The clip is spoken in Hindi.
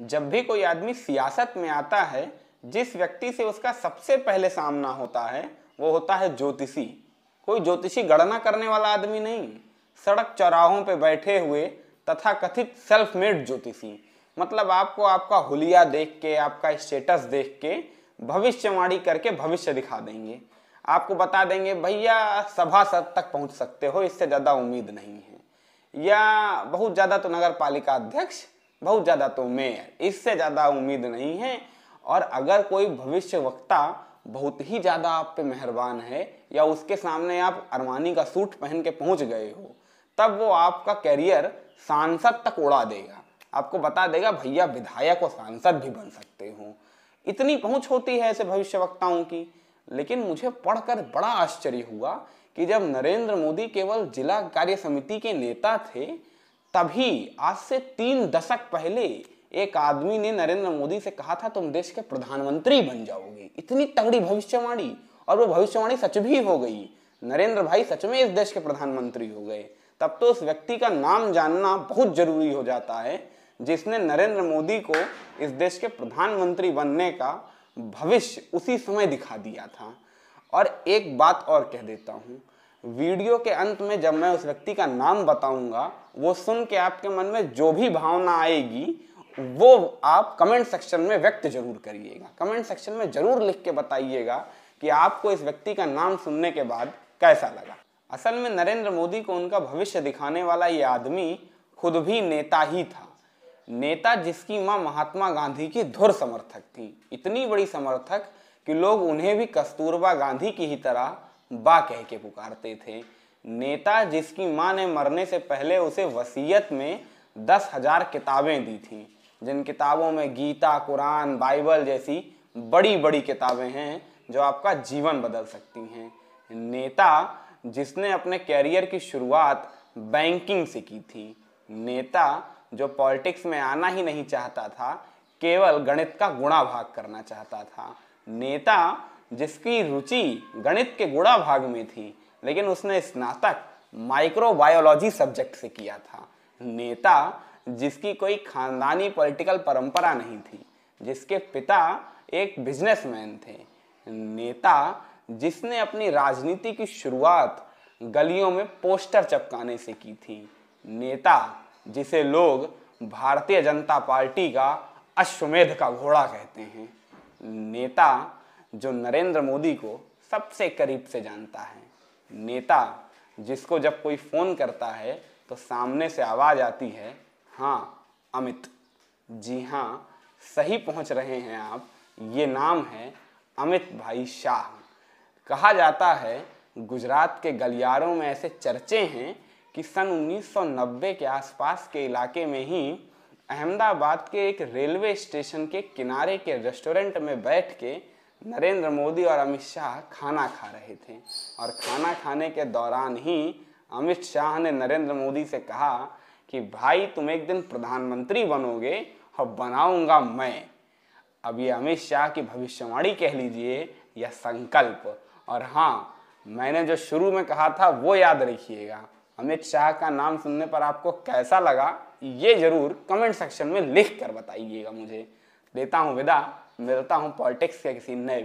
जब भी कोई आदमी सियासत में आता है जिस व्यक्ति से उसका सबसे पहले सामना होता है वो होता है ज्योतिषी कोई ज्योतिषी गणना करने वाला आदमी नहीं सड़क चौराहों पे बैठे हुए तथा कथित सेल्फ मेड ज्योतिषी मतलब आपको आपका हुलिया देख के आपका स्टेटस देख के भविष्यवाणी करके भविष्य दिखा देंगे आपको बता देंगे भैया सभा सद तक पहुंच सकते हो इससे ज़्यादा उम्मीद नहीं है या बहुत ज़्यादा तो नगर पालिका अध्यक्ष बहुत ज़्यादा तो मैं इससे ज़्यादा उम्मीद नहीं है और अगर कोई भविष्य वक्ता बहुत ही ज़्यादा आप पे मेहरबान है या उसके सामने आप अरमानी का सूट पहन के पहुंच गए हो तब वो आपका करियर सांसद तक उड़ा देगा आपको बता देगा भैया विधायक और सांसद भी बन सकते हो इतनी पहुंच होती है ऐसे भविष्य वक्ताओं की लेकिन मुझे पढ़कर बड़ा आश्चर्य हुआ कि जब नरेंद्र मोदी केवल जिला कार्य समिति के नेता थे तभी आज से तीन दशक पहले एक आदमी ने नरेंद्र मोदी से कहा था तुम देश के प्रधानमंत्री बन जाओगे इतनी तगड़ी भविष्यवाणी और वो भविष्यवाणी सच भी हो गई नरेंद्र भाई सच में इस देश के प्रधानमंत्री हो गए तब तो उस व्यक्ति का नाम जानना बहुत जरूरी हो जाता है जिसने नरेंद्र मोदी को इस देश के प्रधानमंत्री बनने का भविष्य उसी समय दिखा दिया था और एक बात और कह देता हूँ वीडियो के अंत में जब मैं उस व्यक्ति का नाम बताऊंगा वो सुन के आपके मन में जो भी भावना आएगी वो आप कमेंट सेक्शन में व्यक्त जरूर करिएगा कमेंट सेक्शन में जरूर लिख के बताइएगा कि आपको इस व्यक्ति का नाम सुनने के बाद कैसा लगा असल में नरेंद्र मोदी को उनका भविष्य दिखाने वाला ये आदमी खुद भी नेता ही था नेता जिसकी माँ महात्मा गांधी की धुर समर्थक थी इतनी बड़ी समर्थक कि लोग उन्हें भी कस्तूरबा गांधी की ही तरह बा कह के पुकारते थे नेता जिसकी माँ ने मरने से पहले उसे वसीयत में दस हजार किताबें दी थी जिन किताबों में गीता कुरान बाइबल जैसी बड़ी बड़ी किताबें हैं जो आपका जीवन बदल सकती हैं नेता जिसने अपने कैरियर की शुरुआत बैंकिंग से की थी नेता जो पॉलिटिक्स में आना ही नहीं चाहता था केवल गणित का गुणा भाग करना चाहता था नेता जिसकी रुचि गणित के गुणा भाग में थी लेकिन उसने स्नातक माइक्रोबायोलॉजी सब्जेक्ट से किया था नेता जिसकी कोई खानदानी पॉलिटिकल परंपरा नहीं थी जिसके पिता एक बिजनेसमैन थे नेता जिसने अपनी राजनीति की शुरुआत गलियों में पोस्टर चपकाने से की थी नेता जिसे लोग भारतीय जनता पार्टी का अश्वमेध का घोड़ा कहते हैं नेता जो नरेंद्र मोदी को सबसे करीब से जानता है नेता जिसको जब कोई फ़ोन करता है तो सामने से आवाज़ आती है हाँ अमित जी हाँ सही पहुंच रहे हैं आप ये नाम है अमित भाई शाह कहा जाता है गुजरात के गलियारों में ऐसे चर्चे हैं कि सन 1990 के आसपास के इलाके में ही अहमदाबाद के एक रेलवे स्टेशन के किनारे के रेस्टोरेंट में बैठ के नरेंद्र मोदी और अमित शाह खाना खा रहे थे और खाना खाने के दौरान ही अमित शाह ने नरेंद्र मोदी से कहा कि भाई तुम एक दिन प्रधानमंत्री बनोगे और बनाऊंगा मैं अब ये अमित शाह की भविष्यवाणी कह लीजिए या संकल्प और हाँ मैंने जो शुरू में कहा था वो याद रखिएगा अमित शाह का नाम सुनने पर आपको कैसा लगा ये ज़रूर कमेंट सेक्शन में लिख कर बताइएगा मुझे देता हूँ विदा मिलता हूँ पॉलिटिक्स के किसी नए